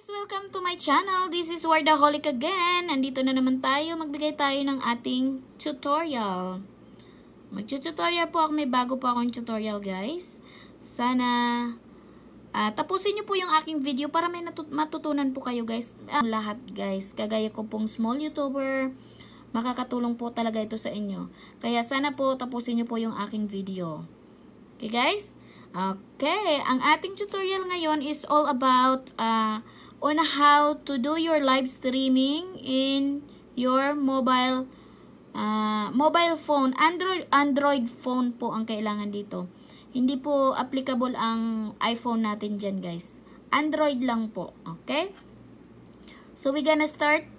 guys! Welcome to my channel! This is Wardaholic again! Nandito na naman tayo. Magbigay tayo ng ating tutorial. Mag-tutorial po ako. May bago po akong tutorial guys. Sana uh, tapusin nyo po yung aking video para may matutunan po kayo guys. Uh, lahat guys. Kagaya ko pong small YouTuber. Makakatulong po talaga ito sa inyo. Kaya sana po tapusin nyo po yung aking video. Okay guys? Okay, ang ating tutorial ngayon is all about uh, on how to do your live streaming in your mobile uh, mobile phone. Android, Android phone po ang kailangan dito. Hindi po applicable ang iPhone natin diyan, guys. Android lang po. Okay? So we gonna start.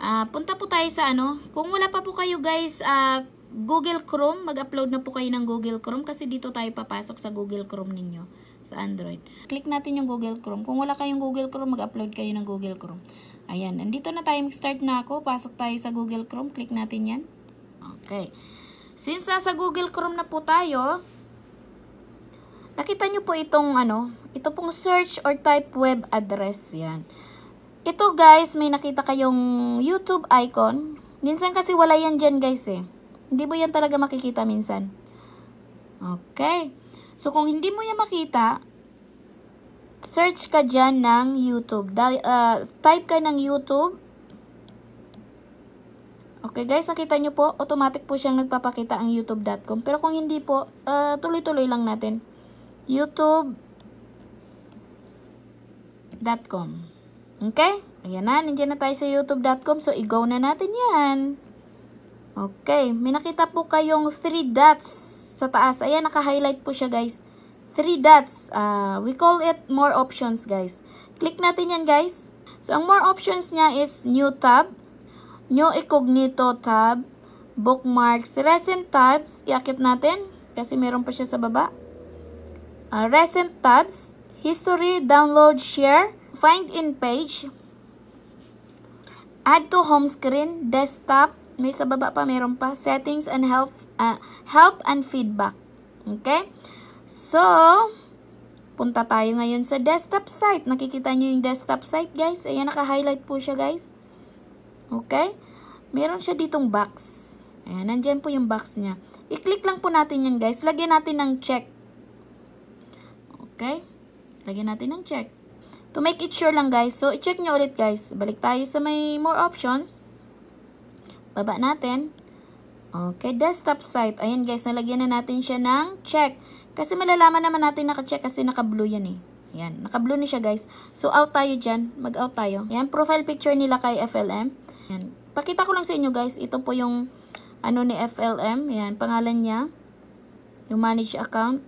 Uh, punta po tayo sa ano. Kung wala pa po kayo guys, uh, Google Chrome, mag-upload na po kayo ng Google Chrome kasi dito tayo papasok sa Google Chrome ninyo sa Android. Click natin yung Google Chrome. Kung wala kayong Google Chrome, mag-upload kayo ng Google Chrome. Ayan, andito na tayo. Mag-start na ako. Pasok tayo sa Google Chrome. Click natin yan. Okay. Since nasa Google Chrome na po tayo, nakita nyo po itong ano, ito pong search or type web address. Yan. Ito guys, may nakita kayong YouTube icon. Minsan kasi wala yan dyan guys eh. Hindi mo yan talaga makikita minsan. Okay. So, kung hindi mo yan makita, search ka dyan ng YouTube. Da, uh, ah, type ka ng YouTube. Okay guys, nakita nyo po, automatic po siyang nagpapakita ang youtube.com. Pero kung hindi po, ah, tuloy-tuloy uh, lang natin. youtube.com Okay? Ayan na, nandiyan na tayo sa youtube.com. So, i-go na natin yan. Okay, may nakita po kayong 3 dots sa taas. Ayan, naka-highlight po siya guys. 3 dots. Uh, we call it more options guys. Click natin yan guys. So, ang more options niya is new tab, new incognito tab, bookmarks, recent tabs. Iakit natin kasi meron pa siya sa baba. Uh, recent tabs, history, download, share, find in page, add to home screen, desktop, may sa baba pa, meron pa. Settings and help, uh, help and feedback. Okay? So, punta tayo ngayon sa desktop site. Nakikita nyo yung desktop site, guys. Ayan, naka-highlight po siya, guys. Okay? Meron siya ditong box. Ayan, nandyan po yung box niya. I-click lang po natin yan, guys. Lagyan natin ng check. Okay? Lagyan natin ng check. To make it sure lang, guys. So, i-check nyo ulit, guys. Balik tayo sa may more options. Baba natin. Okay, desktop site. Ayan guys, nalagyan na natin siya ng check. Kasi malalaman naman natin naka-check kasi naka-blue yan eh. Ayan, naka-blue na siya guys. So out tayo dyan. Mag-out tayo. Ayan, profile picture nila kay FLM. Ayan. Pakita ko lang sa inyo guys. Ito po yung ano ni FLM. Ayan, pangalan niya. Yung manage account.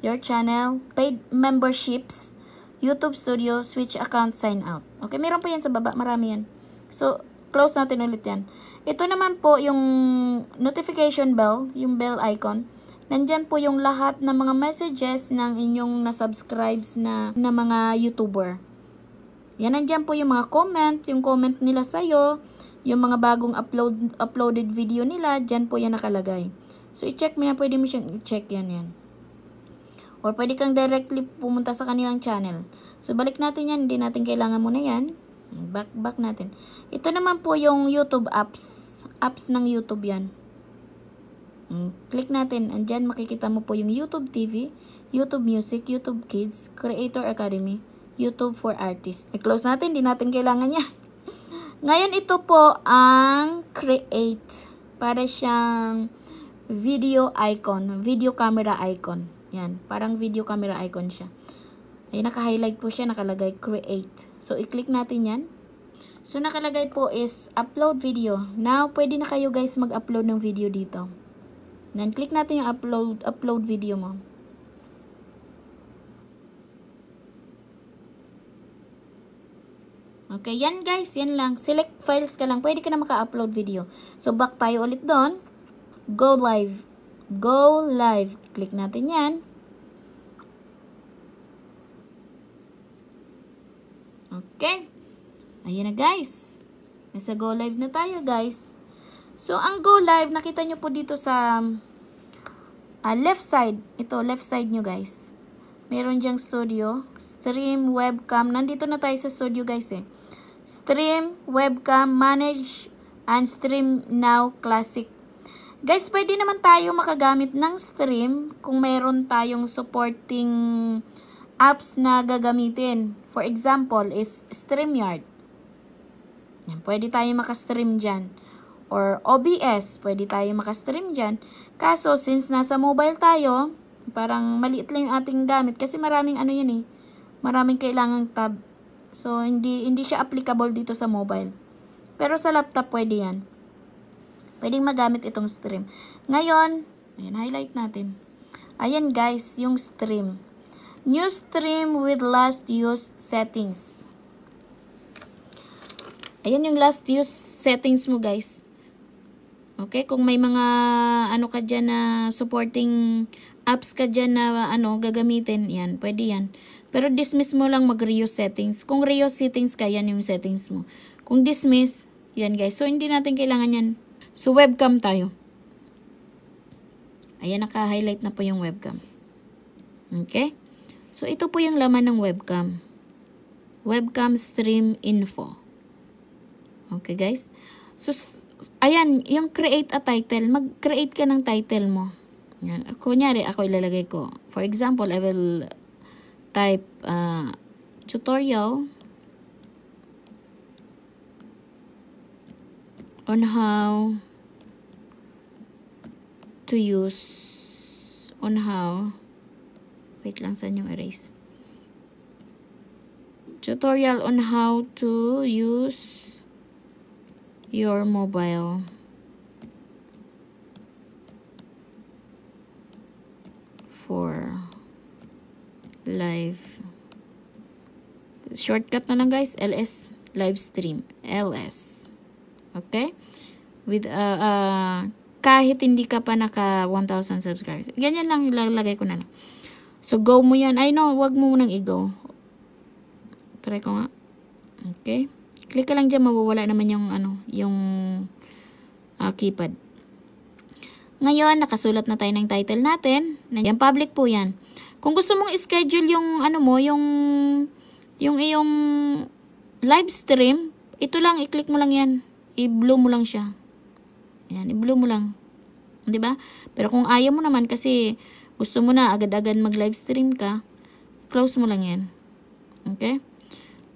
Your channel. Paid memberships. YouTube Studio. Switch account sign out. Okay, meron pa yan sa baba. Marami yan. So, close natin ulit yan. Ito naman po yung notification bell, yung bell icon. Nandyan po yung lahat ng mga messages ng inyong na-subscribes na, na mga YouTuber. Yan, nandyan po yung mga comment, yung comment nila sa'yo, yung mga bagong upload, uploaded video nila, dyan po yan nakalagay. So, i-check mo yan. Pwede mo siyang i-check yan yan. Or pwede kang directly pumunta sa kanilang channel. So, balik natin yan. Hindi natin kailangan muna yan. Back, back natin. Ito naman po yung YouTube apps. Apps ng YouTube yan. Hmm, click natin. Andyan makikita mo po yung YouTube TV, YouTube Music, YouTube Kids, Creator Academy, YouTube for Artists. I-close natin. Hindi natin kailangan niya. Ngayon ito po ang create. Para siyang video icon. Video camera icon. Yan. Parang video camera icon siya. Ay, eh, naka-highlight po siya, nakalagay create. So, i-click natin yan. So, nakalagay po is upload video. Now, pwede na kayo guys mag-upload ng video dito. Then, click natin yung upload, upload video mo. Okay, yan guys, yan lang. Select files ka lang. Pwede ka na maka-upload video. So, back tayo ulit doon. Go live. Go live. Click natin yan. Okay? Ayan na guys. Nasa go live na tayo guys. So, ang go live, nakita nyo po dito sa uh, left side. Ito, left side nyo guys. Meron dyang studio. Stream, webcam. Nandito na tayo sa studio guys eh. Stream, webcam, manage, and stream now classic. Guys, pwede naman tayo makagamit ng stream kung meron tayong supporting apps na gagamitin. For example, is StreamYard. Yan, pwede tayo makastream dyan. Or OBS, pwede tayo makastream dyan. Kaso, since nasa mobile tayo, parang maliit lang yung ating gamit kasi maraming ano yun eh. Maraming kailangang tab. So, hindi, hindi siya applicable dito sa mobile. Pero sa laptop, pwede yan. Pwede magamit itong stream. Ngayon, ayan, highlight natin. Ayan guys, yung stream. New stream with last use settings. Ayan yung last use settings mo guys. Okay, kung may mga ano ka dyan na supporting apps ka dyan na ano, gagamitin, yan, pwede yan. Pero dismiss mo lang mag-reuse settings. Kung reuse settings ka, yan yung settings mo. Kung dismiss, yan guys. So, hindi natin kailangan yan. So, webcam tayo. Ayan, naka-highlight na po yung webcam. Okay? So, ito po yung laman ng webcam. Webcam stream info. Okay, guys? So, ayan, yung create a title, mag-create ka ng title mo. Yan. Kunyari, ako ilalagay ko. For example, I will type uh, tutorial on how to use, on how Wait lang, saan yung erase? Tutorial on how to use your mobile. for live shortcut na lang guys ls live stream ls okay with uh, uh kahit hindi ka pa naka 1000 subscribers ganyan lang ilalagay ko na lang So, go mo yan. Ay, no. Huwag mo munang i-go. Try ko nga. Okay. Click ka lang dyan. Mawawala naman yung, ano, yung uh, keypad. Ngayon, nakasulat na tayo ng title natin. Yan, public po yan. Kung gusto mong schedule yung, ano mo, yung, yung iyong live stream, ito lang, i-click mo lang yan. I-blow mo lang siya. Yan, i-blow mo lang. ba diba? Pero kung ayaw mo naman kasi gusto mo na agad-agad mag live stream ka, close mo lang yan. Okay?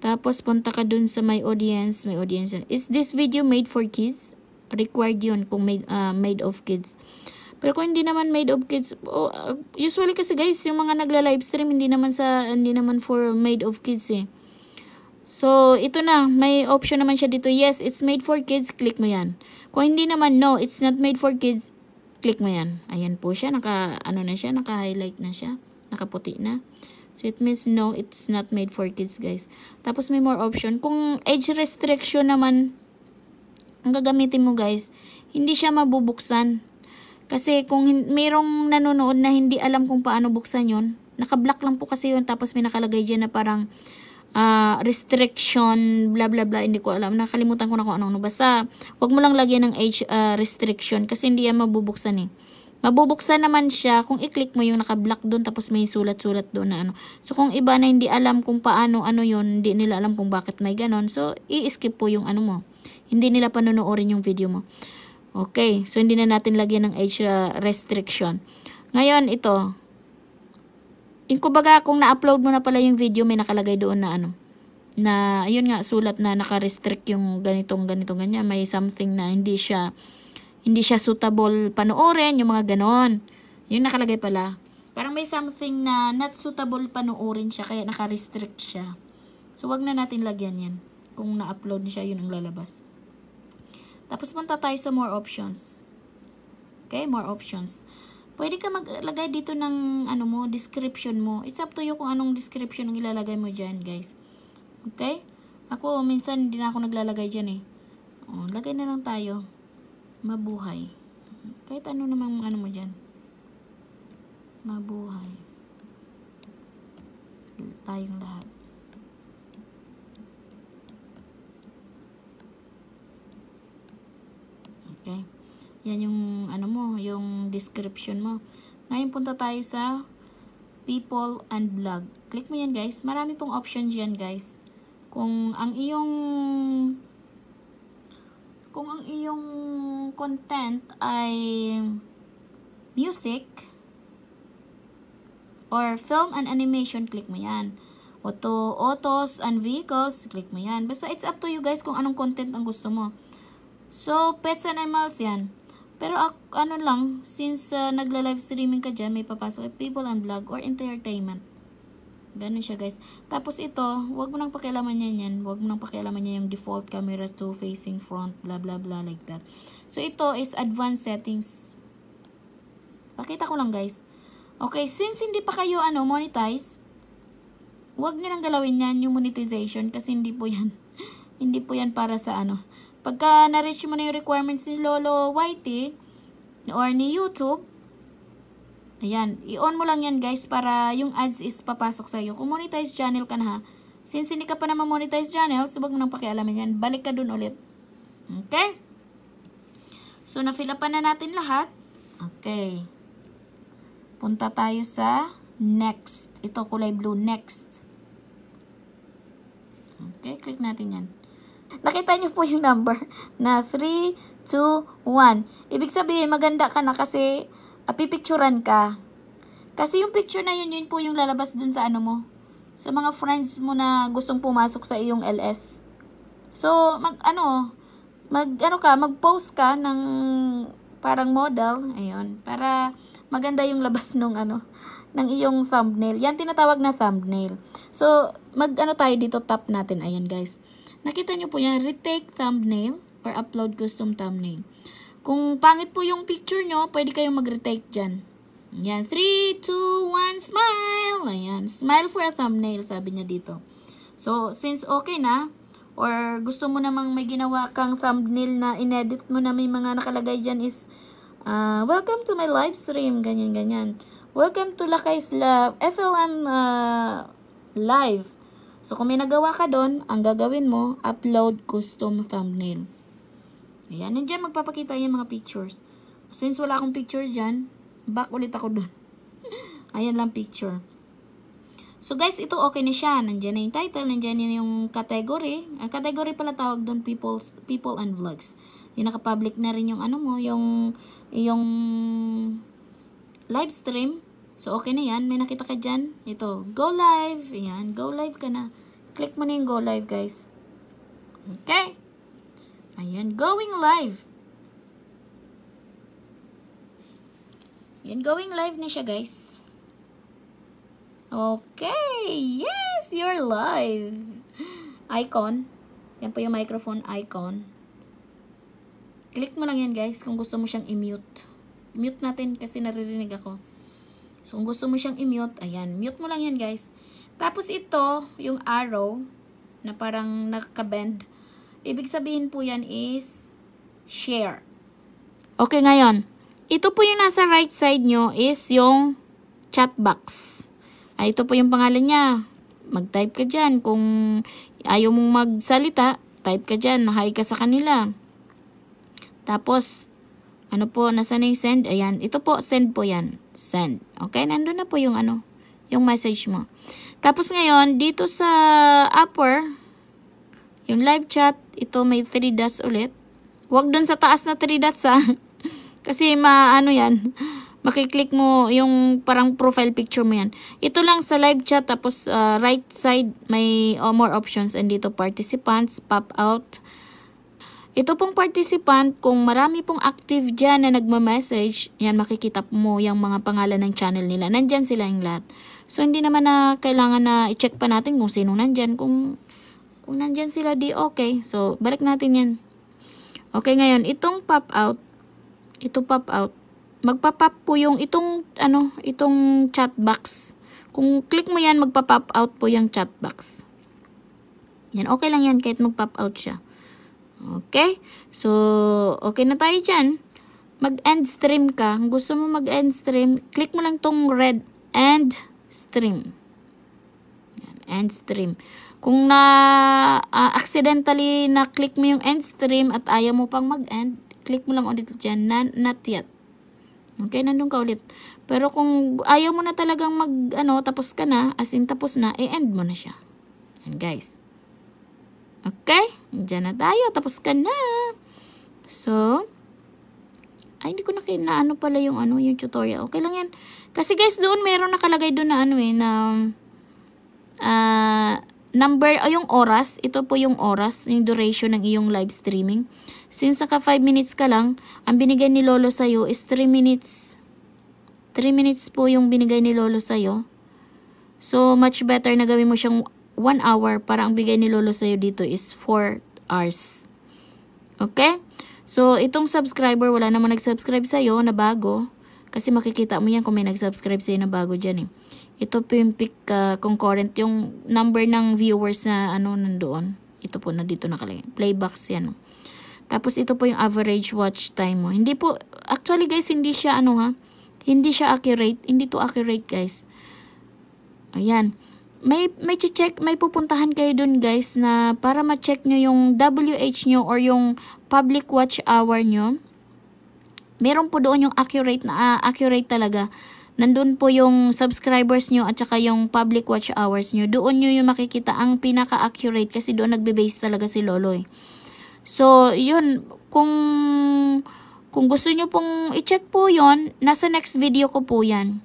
Tapos punta ka dun sa my audience, may audience. Is this video made for kids? Required yun kung made, uh, made of kids. Pero kung hindi naman made of kids, oh, usually kasi guys, yung mga nagla-live stream, hindi naman sa, hindi naman for made of kids eh. So, ito na. May option naman siya dito. Yes, it's made for kids. Click mo yan. Kung hindi naman, no, it's not made for kids. I-click mo yan. Ayan po siya. Naka, ano na siya. Naka-highlight na siya. Nakaputi na. So, it means no, it's not made for kids, guys. Tapos, may more option. Kung age restriction naman, ang gagamitin mo, guys, hindi siya mabubuksan. Kasi, kung mayroong nanonood na hindi alam kung paano buksan yon naka nakablock lang po kasi yon Tapos, may nakalagay dyan na parang uh, restriction, bla bla bla, hindi ko alam. Nakalimutan ko na kung ano No. Basta, huwag mo lang lagyan ng age uh, restriction kasi hindi yan mabubuksan eh. Mabubuksan naman siya kung i-click mo yung naka-block doon tapos may sulat-sulat doon na ano. So, kung iba na hindi alam kung paano ano yon hindi nila alam kung bakit may ganon. So, i-skip po yung ano mo. Hindi nila panonoodin yung video mo. Okay, so hindi na natin lagyan ng age uh, restriction. Ngayon, ito, yung kumbaga, kung na-upload mo na pala yung video, may nakalagay doon na ano, na, ayun nga, sulat na naka-restrict yung ganitong, ganitong, ganyan. May something na hindi siya, hindi siya suitable panoorin, yung mga ganon. Yung nakalagay pala. Parang may something na not suitable panoorin siya, kaya naka-restrict siya. So, wag na natin lagyan yan. Kung na-upload siya, yun ang lalabas. Tapos, punta tayo sa more options. Okay, more options. Pwede ka maglagay dito ng ano mo, description mo. It's up to you kung anong description ang ilalagay mo dyan, guys. Okay? Ako, minsan hindi na ako naglalagay dyan eh. O, oh, lagay na lang tayo. Mabuhay. Kahit ano namang ano mo dyan. Mabuhay. Tayong lahat. Okay? Yan yung description mo. Ngayon punta tayo sa people and blog. Click mo yan guys. Marami pong options yan guys. Kung ang iyong kung ang iyong content ay music or film and animation, click mo yan. Auto, autos and vehicles, click mo yan. Basta it's up to you guys kung anong content ang gusto mo. So, pets and animals yan. Pero ano lang, since uh, nagla-live streaming ka dyan, may papasok eh, people and vlog or entertainment. Ganun siya guys. Tapos ito, huwag mo nang pakialaman yan yan. Wag mo nang pakialaman niya yung default camera to facing front, blah blah blah like that. So ito is advanced settings. Pakita ko lang guys. Okay, since hindi pa kayo ano, monetize, huwag niyo nang galawin yan yung monetization kasi hindi po yan. hindi po yan para sa ano. Pagka na-reach mo na yung requirements ni Lolo Whitey or ni YouTube, ayan, i-on mo lang yan guys para yung ads is papasok sa'yo. Kung monetize channel ka na ha, since hindi ka pa naman monetize channel, subag mo nang pakialaman yan. Balik ka dun ulit. Okay? So, na-fill upan na natin lahat. Okay. Punta tayo sa next. Ito kulay blue, next. Okay, click natin yan. Nakita niyo po yung number na 3, 2, 1. Ibig sabihin, maganda ka na kasi apipicturan ah, ka. Kasi yung picture na yun, yun po yung lalabas dun sa ano mo. Sa mga friends mo na gustong pumasok sa iyong LS. So, mag ano, mag ano ka, mag-post ka ng parang model, ayun, para maganda yung labas nung ano, ng iyong thumbnail. Yan tinatawag na thumbnail. So, mag ano tayo dito, tap natin, ayan guys. Nakita nyo po yan, retake thumbnail or upload custom thumbnail. Kung pangit po yung picture nyo, pwede kayong mag-retake dyan. Yan, 3, 2, 1, smile! Ayan, smile for a thumbnail, sabi niya dito. So, since okay na, or gusto mo namang may ginawa kang thumbnail na inedit mo na may mga nakalagay dyan is, uh, welcome to my live stream, ganyan, ganyan. Welcome to Lakay's Love, FLM uh, ah, Live. So, kung may nagawa ka doon, ang gagawin mo, upload custom thumbnail. Ayan, nandiyan magpapakita yung mga pictures. Since wala akong picture dyan, back ulit ako doon. Ayan lang picture. So, guys, ito okay na siya. Nandiyan na yung title, nandiyan na yung category. Ang category pala tawag doon, people's, people and vlogs. Yung nakapublic na rin yung ano mo, yung, yung live stream So, okay na yan. May nakita ka dyan? Ito, go live. Ayan, go live ka na. Click mo na yung go live, guys. Okay. Ayan, going live. Ayan, going live na siya, guys. Okay. Yes, you're live. Icon. Yan po yung microphone icon. Click mo lang yan, guys, kung gusto mo siyang i-mute. Mute natin kasi naririnig ako. So, kung gusto mo siyang i-mute, ayan, mute mo lang yan, guys. Tapos ito, yung arrow, na parang nakaka-bend, ibig sabihin po yan is share. Okay, ngayon, ito po yung nasa right side nyo is yung chat box. Ay, ah, ito po yung pangalan niya. Mag-type ka dyan. Kung ayaw mong magsalita, type ka dyan. Hi ka sa kanila. Tapos, ano po, nasa na yung send? Ayan, ito po, send po yan. Send. Okay, nandun na po yung ano, yung message mo. Tapos ngayon, dito sa upper, yung live chat, ito may 3 dots ulit. Huwag dun sa taas na 3 dots ha. Kasi maano yan, makiklik mo yung parang profile picture mo yan. Ito lang sa live chat, tapos uh, right side may oh, more options. And dito participants, pop out, ito pong participant, kung marami pong active dyan na nagma-message, yan makikita mo yung mga pangalan ng channel nila. Nandyan sila yung lahat. So, hindi naman na kailangan na i-check pa natin kung sino nandyan. Kung, kung nandyan sila, di okay. So, balik natin yan. Okay, ngayon, itong pop out, ito pop out, magpa-pop po yung itong, ano, itong chat box. Kung click mo yan, magpa-pop out po yung chat box. Yan, okay lang yan kahit magpa-pop out siya. Okay? So, okay na tayo dyan. Mag-end stream ka. Kung gusto mo mag-end stream, click mo lang tong red end stream. Yan, end stream. Kung na uh, accidentally na-click mo yung end stream at ayaw mo pang mag-end, click mo lang ulit dyan, na, not yet. Okay, nandun ka ulit. Pero kung ayaw mo na talagang mag, ano, tapos ka na, as in tapos na, i-end mo na siya. And guys, Okay? Diyan na tayo. Tapos ka na. So, ay, hindi ko na, na ano pala yung ano, yung tutorial. Okay lang yan. Kasi guys, doon meron nakalagay doon na ano eh, na uh, number, o yung oras. Ito po yung oras, yung duration ng iyong live streaming. Since naka 5 minutes ka lang, ang binigay ni Lolo sa'yo is 3 minutes. 3 minutes po yung binigay ni Lolo sa'yo. So, much better na gawin mo siyang 1 hour, para ang bigay ni Lolo sa'yo dito is 4 hours. Okay? So, itong subscriber, wala namang nag-subscribe sa'yo na bago. Kasi makikita mo yan kung may nag-subscribe sa'yo na bago dyan eh. Ito po yung pick uh, ah, concurrent, yung number ng viewers na ano nandoon. Ito po na dito nakalagay. Playbacks yan. Oh. Tapos ito po yung average watch time mo. Oh. Hindi po, actually guys, hindi siya ano ha. Hindi siya accurate. Hindi to accurate guys. Ayan may may check may pupuntahan kayo dun guys na para ma-check nyo yung WH nyo or yung public watch hour nyo meron po doon yung accurate na uh, accurate talaga nandun po yung subscribers nyo at saka yung public watch hours nyo doon nyo yung makikita ang pinaka accurate kasi doon nagbe-base talaga si Loloy. Eh. so yun kung kung gusto nyo pong i-check po yon nasa next video ko po yan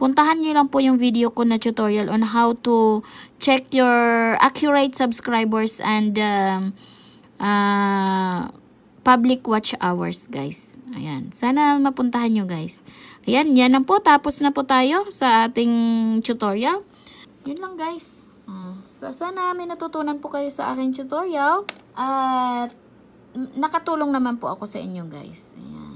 puntahan nyo lang po yung video ko na tutorial on how to check your accurate subscribers and um, uh, public watch hours guys. Ayan. Sana mapuntahan nyo guys. Ayan, yan lang po. Tapos na po tayo sa ating tutorial. Yun lang guys. Uh, sana may natutunan po kayo sa aking tutorial. At uh, nakatulong naman po ako sa inyo guys. Ayan.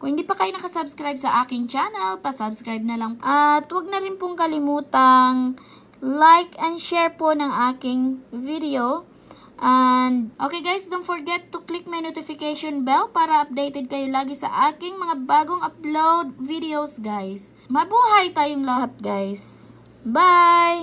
Kung hindi pa kayo nakasubscribe sa aking channel, pasubscribe na lang. At huwag na rin pong kalimutang like and share po ng aking video. And, okay guys, don't forget to click my notification bell para updated kayo lagi sa aking mga bagong upload videos, guys. Mabuhay tayong lahat, guys. Bye!